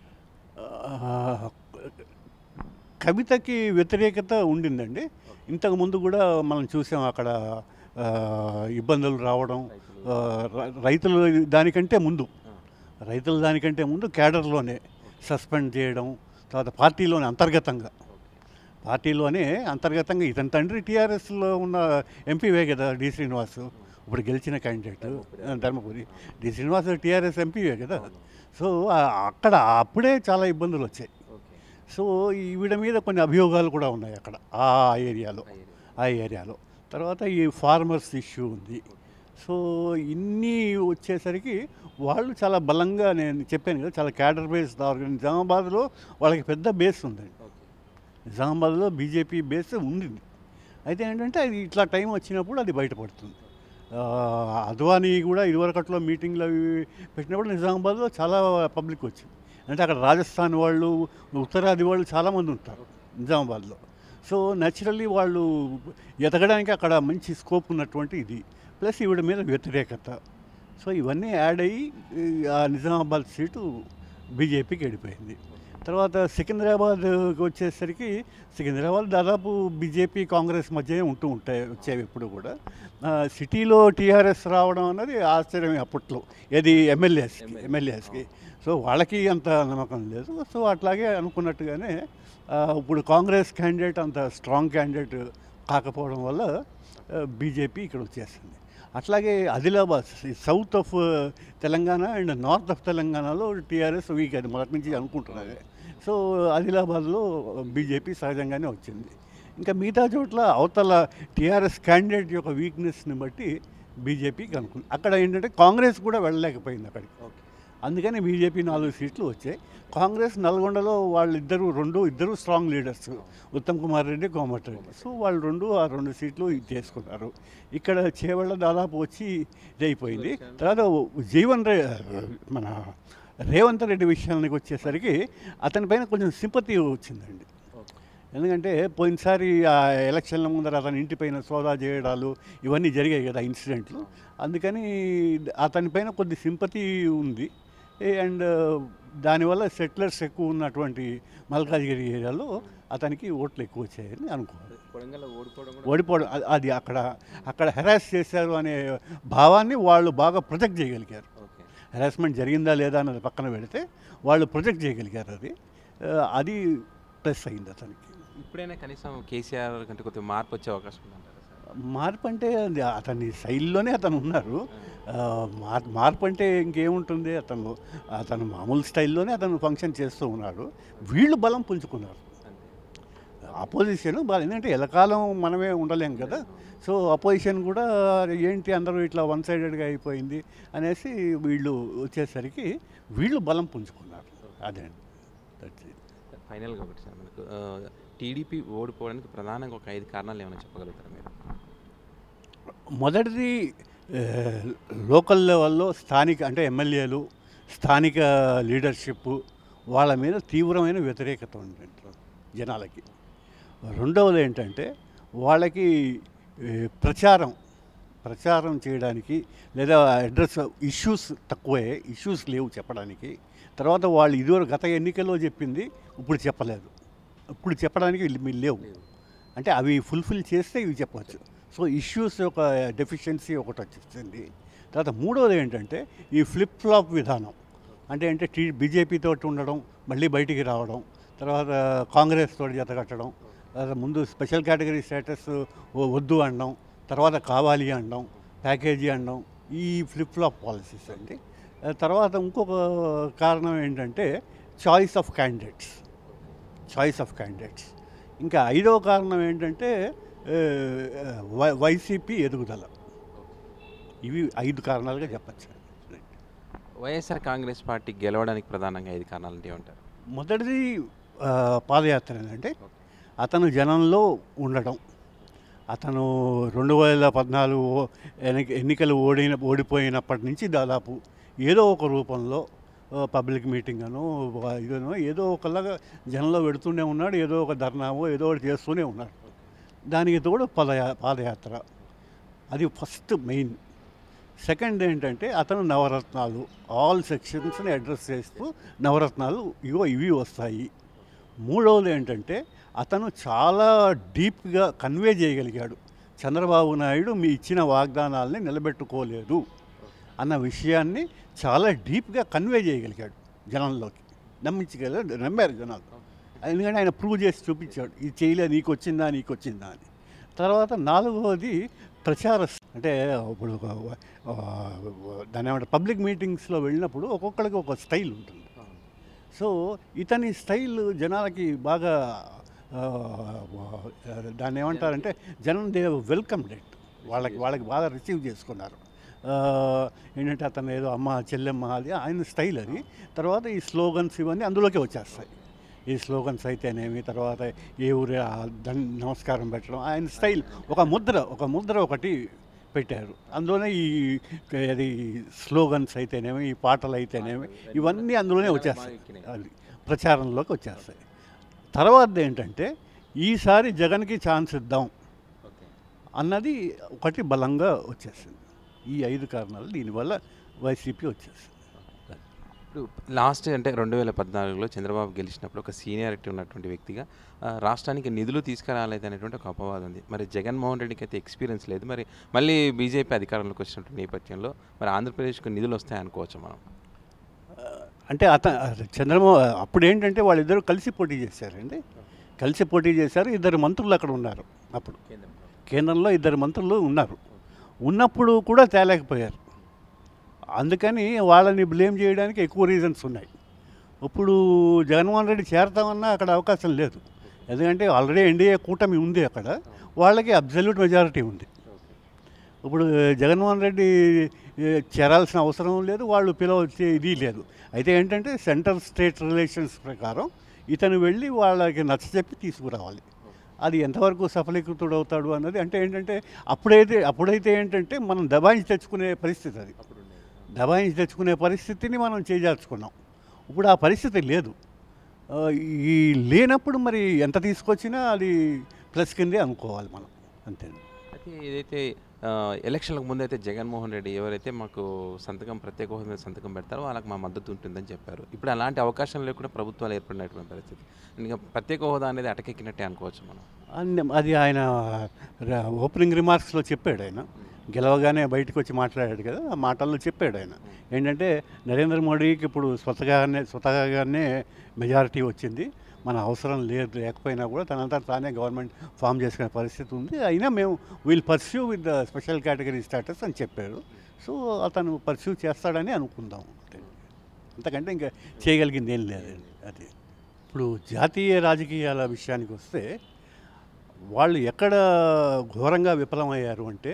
కవితకి వ్యతిరేకత ఉండిందండి ఇంతకు ముందు కూడా మనం చూసాం అక్కడ ఇబ్బందులు రావడం రైతులు దానికంటే ముందు రైతుల దానికంటే ముందు కేడర్లోనే సస్పెండ్ చేయడం తర్వాత పార్టీలోనే అంతర్గతంగా పార్టీలోనే అంతర్గతంగా ఇతని తండ్రి టీఆర్ఎస్లో ఉన్న ఎంపీవే కదా డి శ్రీనివాస్ ఇప్పుడు గెలిచిన candidate Dharmapuri D Srinivas TRS ఎంపీవే కదా సో అక్కడ అప్పుడే చాలా ఇబ్బందులు వచ్చాయి సో వీడ మీద కొన్ని అభియోగాలు కూడా ఉన్నాయి అక్కడ ఆ ఏరియాలో ఆ ఏరియాలో తర్వాత ఈ ఫార్మర్స్ ఇష్యూ ఉంది సో ఇన్ని వచ్చేసరికి వాళ్ళు చాలా బలంగా నేను చెప్పాను కదా చాలా క్యాడర్ బేస్డ్ ఆర్గనైజ్ నిజామాబాద్లో వాళ్ళకి పెద్ద బేస్ ఉందండి నిజామాబాద్లో బీజేపీ బేస్ ఉంది అయితే ఏంటంటే అది ఇట్లా టైం వచ్చినప్పుడు అది బయటపడుతుంది అద్వానీ కూడా ఇదివరకట్లో మీటింగ్లు అవి పెట్టినప్పుడు నిజామాబాద్లో చాలా పబ్లిక్ వచ్చింది అంటే అక్కడ రాజస్థాన్ వాళ్ళు ఉత్తరాది వాళ్ళు చాలామంది ఉంటారు నిజామాబాద్లో సో న్యాచురల్లీ వాళ్ళు ఎదగడానికి అక్కడ మంచి స్కోప్ ఉన్నటువంటి ఇది ప్లస్ ఈవిడ మీద వ్యతిరేకత సో ఇవన్నీ యాడ్ అయ్యి నిజామాబాద్ సీటు బీజేపీకి వెళ్ళిపోయింది తర్వాత సికింద్రాబాద్కి వచ్చేసరికి సికింద్రాబాద్ దాదాపు బీజేపీ కాంగ్రెస్ మధ్య ఉంటూ ఉంటాయి వచ్చేవి ఇప్పుడు కూడా సిటీలో టీఆర్ఎస్ రావడం అన్నది ఆశ్చర్యం అప్పట్లో ఏది ఎమ్మెల్యేస్కి ఎమ్మెల్యేస్కి సో వాళ్ళకి అంత నమ్మకం లేదు సో అట్లాగే అనుకున్నట్టుగానే ఇప్పుడు కాంగ్రెస్ క్యాండిడేట్ అంత స్ట్రాంగ్ క్యాండిడేట్ కాకపోవడం వల్ల బీజేపీ ఇక్కడ వచ్చేసింది అట్లాగే Adilabad south of Telangana and north of తెలంగాణలో టీఆర్ఎస్ వీక్ అది మొదటి నుంచి అనుకుంటున్నారు సో ఆదిలాబాద్లో బీజేపీ సహజంగానే వచ్చింది ఇంకా మిగతా చోట్ల అవతల టీఆర్ఎస్ క్యాండిడేట్ యొక్క వీక్నెస్ని బట్టి బీజేపీకి కనుక్కుంది అక్కడ ఏంటంటే కాంగ్రెస్ కూడా వెళ్ళలేకపోయింది అక్కడికి అందుకని బీజేపీ నాలుగు సీట్లు వచ్చాయి కాంగ్రెస్ నల్గొండలో వాళ్ళిద్దరూ రెండు ఇద్దరు strong leaders Uttam Kumar Reddy Komati Reddy so వాళ్ళు రెండు ఆ రెండు సీట్లు చేసుకున్నారు ఇక్కడ చేవళ్ళ దాదాపు వచ్చి ఇదైపోయింది తర్వాత జీవన్ మన రేవంత్ రెడ్డి విషయానికి వచ్చేసరికి అతని పైన కొంచెం సింపతి వచ్చిందండి ఎందుకంటే పోయినసారి ఆ ఎలక్షన్ల ముందర అతని ఇంటిపైన సోదా చేయడాలు ఇవన్నీ జరిగాయి కదా ఇన్సిడెంట్లు అందుకని అతనిపైన కొద్ది సింపతి ఉంది అండ్ దానివల్ల సెటిలర్స్ ఎక్కువ ఉన్నటువంటి మల్కాజ్గిరి ఏరియాలో అతనికి ఓట్లు ఎక్కువ వచ్చాయని అనుకోవాలి ఓడిపోవడం అది అక్కడ అక్కడ హెరాస్ చేశారు అనే భావాన్ని వాళ్ళు బాగా ప్రొజెక్ట్ చేయగలిగారు హెరాస్మెంట్ జరిగిందా లేదా అన్నది పక్కన పెడితే వాళ్ళు ప్రొజెక్ట్ చేయగలిగారు అది అది ప్లస్ అయింది అతనికి ఇప్పుడైనా కనీసం కేసీఆర్ కంటే కొద్దిగా మార్పు వచ్చే అవకాశం ఉందంటారు మార్పు అంటే అతని శైలిలోనే అతను ఉన్నారు మార్పు అంటే ఇంకేముంటుంది అతను అతను మామూలు స్టైల్లోనే అతను ఫంక్షన్ చేస్తూ ఉన్నాడు వీళ్ళు బలం పుంజుకున్నారు అపోజిషన్ ఎందుకంటే ఎలకాలం మనమే ఉండలేం కదా సో అపోజిషన్ కూడా ఏంటి అందరూ ఇట్లా వన్ సైడెడ్గా అయిపోయింది అనేసి వీళ్ళు వచ్చేసరికి వీళ్ళు బలం పుంజుకున్నారు అదే ఫైనల్గా ఒకటి సార్ మనకు టీడీపీ ఓడిపోవడానికి ప్రధానంగా ఒక ఐదు కారణాలు ఏమైనా చెప్పగలుగుతారా మీరు మొదటిది లోకల్ లెవెల్లో స్థానిక అంటే ఎమ్మెల్యేలు స్థానిక లీడర్షిప్ వాళ్ళ మీద తీవ్రమైన వ్యతిరేకత ఉంటుంది జనాలకి రెండవది ఏంటంటే వాళ్ళకి ప్రచారం ప్రచారం చేయడానికి లేదా అడ్రస్ ఇష్యూస్ తక్కువే ఇష్యూస్ లేవు చెప్పడానికి తర్వాత వాళ్ళు ఇదివరకు గత ఎన్నికల్లో చెప్పింది ఇప్పుడు చెప్పలేదు ఇప్పుడు చెప్పడానికి మీరు లేవు అంటే అవి ఫుల్ఫిల్ చేస్తే ఇవి చెప్పవచ్చు సో ఇష్యూస్ యొక్క డెఫిషియన్సీ ఒకటి వచ్చింది తర్వాత మూడవది ఏంటంటే ఈ ఫ్లిప్ ఫ్లాప్ విధానం అంటే అంటే టీ బీజేపీతో ఉండడం మళ్ళీ బయటికి రావడం తర్వాత కాంగ్రెస్ తోటి జత కట్టడం ముందు స్పెషల్ కేటగిరీ స్టేటస్ వద్దు అనడం తర్వాత కావాలి అనడం ప్యాకేజీ అనడం ఈ ఫ్లిప్ ఫ్లాప్ పాలసీస్ అండి తర్వాత ఇంకొక కారణం ఏంటంటే choice of candidates choice of candidates ఇంకా ఐదవ కారణం ఏంటంటే వైసీపీ ఎదుగుదల ఇవి ఐదు కారణాలుగా చెప్పచ్చు వైఎస్ఆర్ కాంగ్రెస్ పార్టీ గెలవడానికి ప్రధానంగా ఐదు కారణాలు ఏమంటారు మొదటిది పాదయాత్ర అంటే అతను జనంలో ఉండటం అతను రెండు వేల పద్నాలుగు ఎన్నికలు ఓడిన ఓడిపోయినప్పటి నుంచి దాదాపు ఏదో ఒక రూపంలో పబ్లిక్ మీటింగ్ అను ఇదనో ఏదో ఒకలాగా జనంలో పెడుతూనే ఉన్నాడు ఏదో ఒక ధర్నామో ఏదో ఒకటి చేస్తూనే ఉన్నాడు దానికి తోడు పదయా పాదయాత్ర అది ఫస్ట్ మెయిన్ సెకండ్ ఏంటంటే అతను నవరత్నాలు ఆల్ సెక్షన్స్ని అడ్రస్ చేస్తూ నవరత్నాలు ఇవో ఇవి వస్తాయి మూడవది ఏంటంటే అతను చాలా డీప్గా కన్వే చేయగలిగాడు చంద్రబాబు నాయుడు మీ ఇచ్చిన వాగ్దానాలని నిలబెట్టుకోలేదు అన్న విషయాన్ని చాలా డీప్గా కన్వే చేయగలిగాడు జనంలోకి నమ్మించగలరు నమ్మారు జనాలు ఎందుకంటే ఆయన ప్రూవ్ చేసి చూపించాడు ఇది చేయలేదు నీకు వచ్చిందా నీకు వచ్చిందా అని తర్వాత నాలుగవది ప్రచార అంటే ఇప్పుడు దాని ఏమంటే పబ్లిక్ మీటింగ్స్లో వెళ్ళినప్పుడు ఒక్కొక్కడికి ఒక స్టైల్ ఉంటుంది సో ఇతని స్టైల్ జనాలకి బాగా దాన్ని ఏమంటారంటే జనం దే వెల్కమ్ డెట్ వాళ్ళకి వాళ్ళకి బాగా రిసీవ్ చేసుకున్నారు ఏంటంటే అతను ఏదో అమ్మ చెల్లెమ్మ అది ఆయన స్టైల్ అది తర్వాత ఈ స్లోగన్స్ ఇవన్నీ అందులోకి వచ్చేస్తాయి ఈ స్లోగన్స్ అయితేనేమి తర్వాత ఏ ఊరి నమస్కారం పెట్టడం ఆయన స్టైల్ ఒక ముద్ర ఒక ముద్ర ఒకటి పెట్టారు అందులోనే ఈ అది స్లోగన్స్ అయితేనేమి ఈ పాటలు అయితేనేమి ఇవన్నీ అందులోనే వచ్చేస్తాయి ప్రచారంలోకి వచ్చేస్తాయి తర్వాత ఏంటంటే ఈసారి జగన్కి ఛాన్స్ ఇద్దాం అన్నది ఒకటి బలంగా వచ్చేసింది ఈ ఐదు కారణాలు దీనివల్ల వైసీపీ వచ్చేసింది ఇప్పుడు లాస్ట్ అంటే రెండు వేల పద్నాలుగులో చంద్రబాబు గెలిచినప్పుడు ఒక సీనియారిటీ ఉన్నటువంటి వ్యక్తిగా రాష్ట్రానికి నిధులు అనేటువంటి ఒక అపవాదం ఉంది మరి జగన్మోహన్ రెడ్డికి అయితే ఎక్స్పీరియన్స్ లేదు మరి మళ్ళీ బీజేపీ అధికారంలోకి వచ్చినటువంటి నేపథ్యంలో మరి ఆంధ్రప్రదేశ్కు నిధులు వస్తాయనుకోవచ్చు మనం అంటే అత చంద్రమో అప్పుడు ఏంటంటే వాళ్ళిద్దరు కలిసి పోటీ చేశారండి కలిసి పోటీ చేశారు ఇద్దరు మంత్రులు అక్కడ ఉన్నారు అప్పుడు కేంద్రంలో ఇద్దరు మంత్రులు ఉన్నారు ఉన్నప్పుడు కూడా తేలేకపోయారు అందుకని వాళ్ళని బ్లేమ్ చేయడానికి ఎక్కువ రీజన్స్ ఉన్నాయి ఇప్పుడు జగన్మోహన్ రెడ్డి చేరతామన్నా అక్కడ అవకాశం లేదు ఎందుకంటే ఆల్రెడీ ఎన్డీఏ కూటమి ఉంది అక్కడ వాళ్ళకి అబ్జల్యూట్ మెజారిటీ ఉంది ఇప్పుడు జగన్మోహన్ రెడ్డి చేరాల్సిన అవసరం లేదు వాళ్ళు పిలవచ్చే ఇది లేదు అయితే ఏంటంటే సెంట్రల్ స్టేట్ రిలేషన్స్ ప్రకారం ఇతను వెళ్ళి వాళ్ళకి నచ్చచెప్పి తీసుకురావాలి అది ఎంతవరకు సఫలీకృతుడు అవుతాడు అన్నది అంటే ఏంటంటే అప్పుడైతే అప్పుడైతే ఏంటంటే మనం దబాయించి తెచ్చుకునే పరిస్థితి అది దబాయించి తెచ్చుకునే పరిస్థితిని మనం చేజార్చుకున్నాం ఇప్పుడు ఆ పరిస్థితి లేదు ఈ లేనప్పుడు మరి ఎంత తీసుకొచ్చినా అది ప్లస్ కిందే అనుకోవాలి మనం అంతే అయితే ఏదైతే ఎలక్షన్లకు ముందైతే జగన్మోహన్ రెడ్డి ఎవరైతే మాకు సంతకం ప్రత్యేక హోదా మీద సంతకం పెడతారో వాళ్ళకి మా మద్దతు ఉంటుందని చెప్పారు ఇప్పుడు అలాంటి అవకాశం లేకుండా ప్రభుత్వాలు ఏర్పడినటువంటి పరిస్థితి ఇంకా ప్రత్యేక హోదా అనేది అటకెక్కినట్టే అనుకోవచ్చు మనం అన్ని అది ఆయన ఓపెనింగ్ రిమార్క్స్లో చెప్పాడు ఆయన గెలవగానే బయటకు వచ్చి మాట్లాడాడు కదా ఆ మాటల్లో చెప్పాడు ఆయన ఏంటంటే నరేంద్ర మోడీకి ఇప్పుడు స్వతగానే స్వతహాగానే మెజారిటీ వచ్చింది మన అవసరం లేదు లేకపోయినా కూడా తనంతా తానే గవర్నమెంట్ ఫామ్ చేసుకునే పరిస్థితి ఉంది అయినా మేము we'll pursue with the special category status అని చెప్పాడు సో అతను పర్స్యూ చేస్తాడని అనుకుందాం అంతకంటే ఇంకా చేయగలిగింది ఏం లేదండి అది ఇప్పుడు జాతీయ రాజకీయాల విషయానికి వస్తే వాళ్ళు ఎక్కడ ఘోరంగా విఫలమయ్యారు అంటే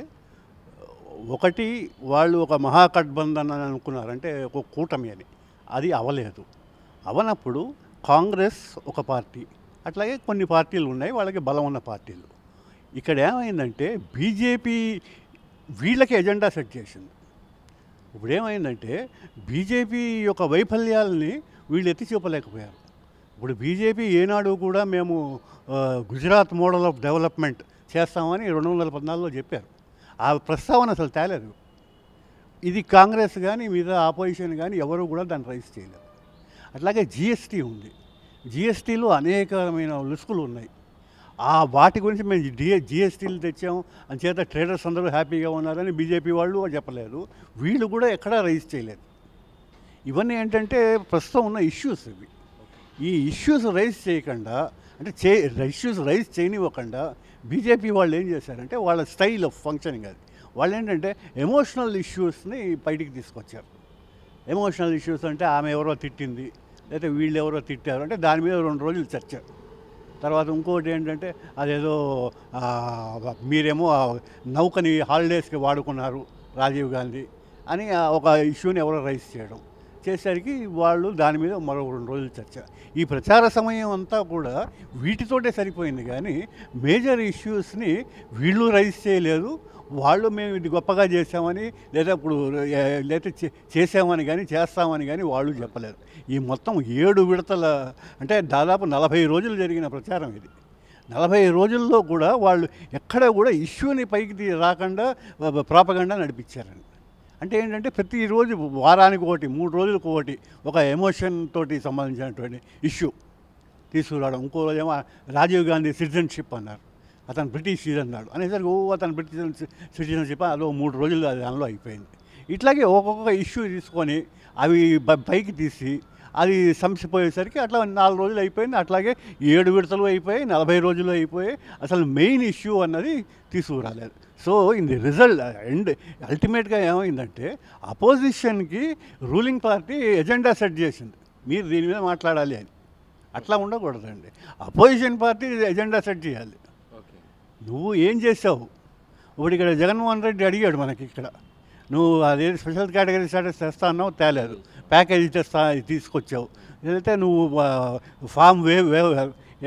ఒకటి వాళ్ళు ఒక మహాకట్బంధన్ అని అనుకున్నారు అంటే ఒక కూటమి అని అది అవలేదు అవనప్పుడు కాంగ్రెస్ ఒక పార్టీ అట్లాగే కొన్ని పార్టీలు ఉన్నాయి వాళ్ళకి బలం ఉన్న పార్టీలు ఇక్కడ ఏమైందంటే బీజేపీ వీళ్ళకి ఎజెండా సెట్ చేసింది ఇప్పుడు ఏమైందంటే బీజేపీ యొక్క వైఫల్యాలని వీళ్ళు ఎత్తి చూపలేకపోయారు ఇప్పుడు బీజేపీ ఏనాడు కూడా మేము గుజరాత్ మోడల్ ఆఫ్ డెవలప్మెంట్ చేస్తామని రెండు వందల పద్నాలుగులో చెప్పారు ఆ ప్రస్తావన అసలు తేలేదు ఇది కాంగ్రెస్ కానీ మీద ఆపోజిషన్ కానీ ఎవరు కూడా దాన్ని రైస్ చేయలేదు అట్లాగే జిఎస్టీ ఉంది జిఎస్టీలో అనేకమైన లుసుకులు ఉన్నాయి ఆ వాటి గురించి మేము డిఏ జిఎస్టీలు తెచ్చాము చేత ట్రేడర్స్ అందరూ హ్యాపీగా ఉన్నారని బీజేపీ వాళ్ళు చెప్పలేదు వీళ్ళు కూడా ఎక్కడా రైజ్ చేయలేదు ఇవన్నీ ఏంటంటే ప్రస్తుతం ఉన్న ఇష్యూస్ ఇవి ఈ ఇష్యూస్ రైజ్ చేయకుండా అంటే చే ఇష్యూస్ రైజ్ చేయనివ్వకుండా బీజేపీ వాళ్ళు ఏం చేశారంటే వాళ్ళ స్టైల్ ఆఫ్ ఫంక్షనింగ్ అది వాళ్ళు ఏంటంటే ఎమోషనల్ ఇష్యూస్ని బయటికి తీసుకొచ్చారు ఎమోషనల్ ఇష్యూస్ అంటే ఆమె ఎవరో తిట్టింది లేకపోతే వీళ్ళు ఎవరో తిట్టారు అంటే దాని మీద రెండు రోజులు చర్చ తర్వాత ఇంకోటి ఏంటంటే అదేదో మీరేమో నౌకని హాలిడేస్కి వాడుకున్నారు రాజీవ్ గాంధీ అని ఒక ఇష్యూని ఎవరో రైస్ చేయడం చేసరికి వాళ్ళు దాని మీద మరో రెండు రోజులు చర్చ ఈ ప్రచార సమయం అంతా కూడా వీటితోటే సరిపోయింది కానీ మేజర్ ఇష్యూస్ని వీళ్ళు రైజ్ చేయలేదు వాళ్ళు మేము ఇది గొప్పగా చేసామని లేదా ఇప్పుడు లేదా చేసామని కానీ చేస్తామని కానీ వాళ్ళు చెప్పలేరు ఈ మొత్తం ఏడు విడతల అంటే దాదాపు నలభై రోజులు జరిగిన ప్రచారం ఇది నలభై రోజుల్లో కూడా వాళ్ళు ఎక్కడ కూడా ఇష్యూని పైకి రాకుండా ప్రాపగండా నడిపించారండి అంటే ఏంటంటే ప్రతిరోజు వారానికి ఒకటి మూడు రోజులకు ఒకటి ఒక ఎమోషన్ తోటి సంబంధించినటువంటి ఇష్యూ తీసుకురావడం ఇంకో రోజేమో రాజీవ్ గాంధీ సిటిజన్షిప్ అన్నారు అతను బ్రిటిష్ సిటిజన్ నాడు అనేసరికి ఓ అతను బ్రిటిష్ సిటిజన్ చెప్పి అదో మూడు రోజులు అది దానిలో అయిపోయింది ఇట్లాగే ఒక్కొక్క ఇష్యూ తీసుకొని అవి పైకి తీసి అది సంసిపోయేసరికి అట్లా నాలుగు రోజులు అయిపోయింది అట్లాగే ఏడు విడతలు అయిపోయి నలభై రోజులు అయిపోయి అసలు మెయిన్ ఇష్యూ అన్నది తీసుకురాలేదు so in the result end అల్టిమేట్గా ఏమైందంటే అపోజిషన్కి రూలింగ్ పార్టీ ఎజెండా సెట్ చేసింది మీరు దీని మీద మాట్లాడాలి అని అట్లా ఉండకూడదండి అపోజిషన్ పార్టీ ఎజెండా సెట్ చేయాలి నువ్వు ఏం చేసావు ఇప్పుడు ఇక్కడ జగన్మోహన్ రెడ్డి అడిగాడు మనకి ఇక్కడ నువ్వు అదే స్పెషల్ కేటగిరీ స్టేటస్ తెస్తా అన్నావు తేలేదు ప్యాకేజీ తెస్తా తీసుకొచ్చావు ఏదైతే నువ్వు ఫామ్ వే వే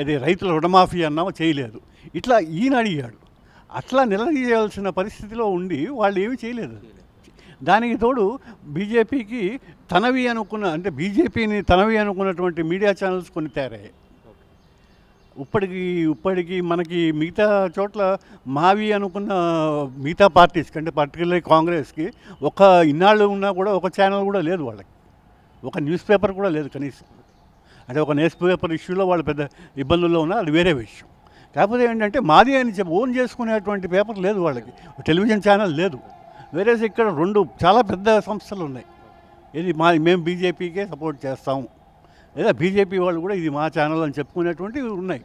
ఏది రైతుల రుణమాఫీ అన్నావు చేయలేదు ఇట్లా ఈయన అడిగాడు అట్లా నిలదీయాల్సిన పరిస్థితిలో ఉండి వాళ్ళు ఏమి చేయలేదు దానికి తోడు బీజేపీకి తనవి అనుకున్న అంటే బీజేపీని తనవి అనుకున్నటువంటి మీడియా ఛానల్స్ కొన్ని తయారయ్యాయి ఇప్పటికి ఇప్పటికి మనకి మిగతా చోట్ల మావి అనుకున్న మిగతా పార్టీస్కి అంటే పర్టికులర్లీ కాంగ్రెస్కి ఒక ఇన్నాళ్ళు ఉన్నా కూడా ఒక ఛానల్ కూడా లేదు వాళ్ళకి ఒక న్యూస్ పేపర్ కూడా లేదు కనీసం అంటే ఒక న్యూస్ పేపర్ ఇష్యూలో వాళ్ళు పెద్ద ఇబ్బందుల్లో ఉన్నా అది వేరే విషయం కాకపోతే ఏంటంటే మాది అని చెప్పి ఓన్ చేసుకునేటువంటి పేపర్ లేదు వాళ్ళకి టెలివిజన్ ఛానల్ లేదు వేరే ఇక్కడ రెండు చాలా పెద్ద సంస్థలు ఉన్నాయి ఇది మా మేము బీజేపీకే సపోర్ట్ చేస్తాము లేదా బీజేపీ వాళ్ళు కూడా ఇది మా ఛానల్ అని చెప్పుకునేటువంటివి ఉన్నాయి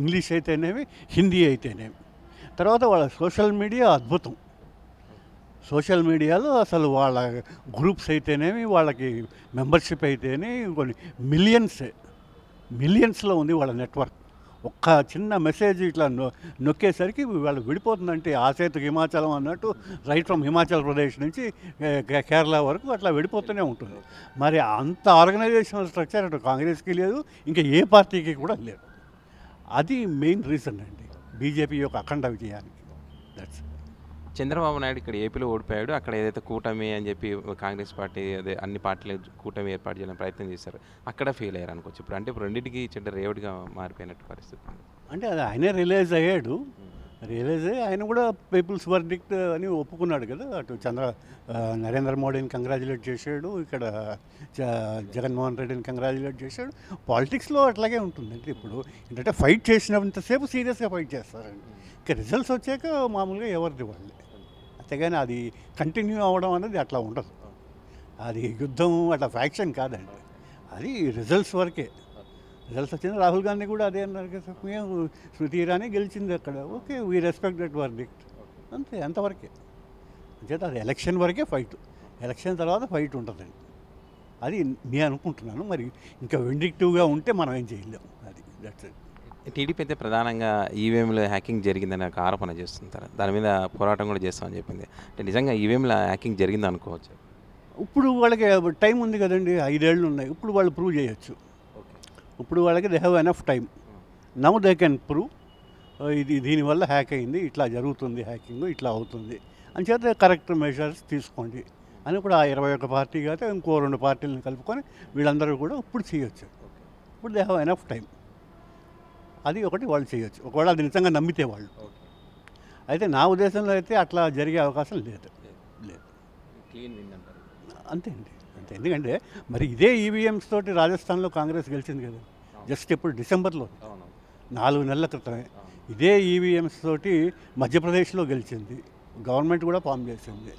ఇంగ్లీష్ అయితేనేమి హిందీ అయితేనేమి తర్వాత వాళ్ళ సోషల్ మీడియా అద్భుతం సోషల్ మీడియాలో అసలు వాళ్ళ గ్రూప్స్ అయితేనేమి వాళ్ళకి మెంబర్షిప్ అయితేనే కొన్ని మిలియన్స్ మిలియన్స్లో ఉంది వాళ్ళ నెట్వర్క్ ఒక్క చిన్న మెసేజ్ ఇట్లా నొ నొక్కేసరికి వాళ్ళు విడిపోతుందంటే ఆ సేతు హిమాచలం అన్నట్టు రైట్ ఫ్రమ్ హిమాచల్ ప్రదేశ్ నుంచి కేరళ వరకు అట్లా విడిపోతూనే ఉంటుంది మరి అంత ఆర్గనైజేషన్ స్ట్రక్చర్ అటు కాంగ్రెస్కి లేదు ఇంకా ఏ పార్టీకి కూడా లేదు అది మెయిన్ రీజన్ అండి బీజేపీ యొక్క అఖండ విజయానికి దట్స్ చంద్రబాబు నాయుడు ఇక్కడ ఏపీలో ఓడిపోయాడు అక్కడ ఏదైతే కూటమి అని చెప్పి కాంగ్రెస్ పార్టీ అదే అన్ని పార్టీలు కూటమి ఏర్పాటు చేయడం ప్రయత్నం చేశారు అక్కడ ఫెయిల్ అయ్యారు అనుకోవచ్చు ఇప్పుడు అంటే ఇప్పుడు రెండింటికి చెడ్డ రేవుడిగా మారిపోయినట్టు పరిస్థితి అంటే అది ఆయనే రిలైజ్ అయ్యాడు రియలైజ్ అయ్యి ఆయన కూడా పీపుల్స్ వర్డిక్ట్ అని ఒప్పుకున్నాడు కదా అటు చంద్ర నరేంద్ర మోడీని కంగ్రాచులేట్ చేశాడు ఇక్కడ జగన్మోహన్ రెడ్డిని కంగ్రాచులేట్ చేశాడు పాలిటిక్స్లో అట్లాగే ఉంటుందండి ఇప్పుడు ఏంటంటే ఫైట్ చేసినంతసేపు సీరియస్గా ఫైట్ చేస్తారండి ఇంకా రిజల్ట్స్ వచ్చాక మామూలుగా ఎవరిది వాళ్ళే అంతేగాని అది కంటిన్యూ అవ్వడం అనేది అట్లా ఉండదు అది యుద్ధం అట్లా ఫ్యాక్షన్ కాదండి అది రిజల్ట్స్ వరకే రిజల్ట్స్ వచ్చిన రాహుల్ గాంధీ కూడా అదే అన్నారు కదా మేము స్మృతి ఇరానీ గెలిచింది అక్కడ okay we respect that verdict అంతే అంతవరకే అంచేత అది ఎలక్షన్ వరకే ఫైట్ ఎలక్షన్ తర్వాత ఫైట్ ఉంటుందండి అది నేను అనుకుంటున్నాను మరి ఇంకా వెండిక్టివ్గా ఉంటే మనం ఏం చేయలేము అది దట్స్ ఇట్ టీడీపీ అయితే ప్రధానంగా ఈవీఎంలో హ్యాకింగ్ జరిగిందని ఒక ఆరోపణ చేస్తుంటారు దాని మీద పోరాటం కూడా చేస్తామని చెప్పింది అంటే నిజంగా ఈవీఎంలో హ్యాకింగ్ జరిగింది అనుకోవచ్చు ఇప్పుడు వాళ్ళకి టైం ఉంది కదండి ఐదేళ్ళు ఉన్నాయి ఇప్పుడు వాళ్ళు ప్రూవ్ చేయొచ్చు ఇప్పుడు వాళ్ళకి they have enough time now they can prove ఇది దీనివల్ల హ్యాక్ అయింది ఇట్లా జరుగుతుంది హ్యాకింగ్ ఇట్లా అవుతుంది అని చేత కరెక్ట్ మెజర్స్ తీసుకోండి అని కూడా ఆ ఇరవై ఒక్క పార్టీ కాదు ఇంకో రెండు పార్టీలను కలుపుకొని వీళ్ళందరూ కూడా ఇప్పుడు చేయొచ్చు ఇప్పుడు దే హ్యావ్ ఎనఫ్ టైం అది ఒకటి వాళ్ళు చేయొచ్చు ఒకవేళ అది నిజంగా నమ్మితే వాళ్ళు అయితే నా ఉద్దేశంలో అయితే అట్లా జరిగే అవకాశం లేదు లేదు అంతే అండి అంతే ఎందుకంటే మరి ఇదే ఈవీఎంస్ e తోటి రాజస్థాన్లో కాంగ్రెస్ గెలిచింది కదా జస్ట్ ఇప్పుడు డిసెంబర్లో నాలుగు నెలల క్రితమే ఇదే ఈవీఎంస్ e తోటి మధ్యప్రదేశ్లో గెలిచింది గవర్నమెంట్ కూడా ఫామ్ చేసింది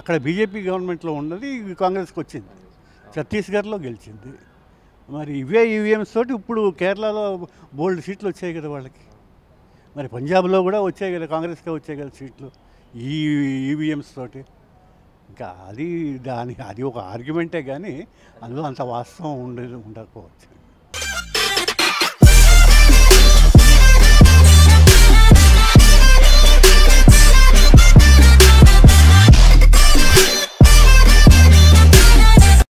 అక్కడ బీజేపీ గవర్నమెంట్లో ఉన్నది కాంగ్రెస్కి వచ్చింది ఛత్తీస్గఢ్లో గెలిచింది మరి ఇవే ఈవీఎంస్ తోటి ఇప్పుడు కేరళలో బోల్డ్ సీట్లు వచ్చాయి కదా వాళ్ళకి మరి పంజాబ్లో కూడా వచ్చాయి కదా కాంగ్రెస్కే వచ్చాయి కదా సీట్లు ఈ ఈవీఎంస్ తోటి ఇంకా అది దాని అది ఒక ఆర్గ్యుమెంటే కానీ అందులో అంత వాస్తవం ఉండదు ఉండకపోవచ్చు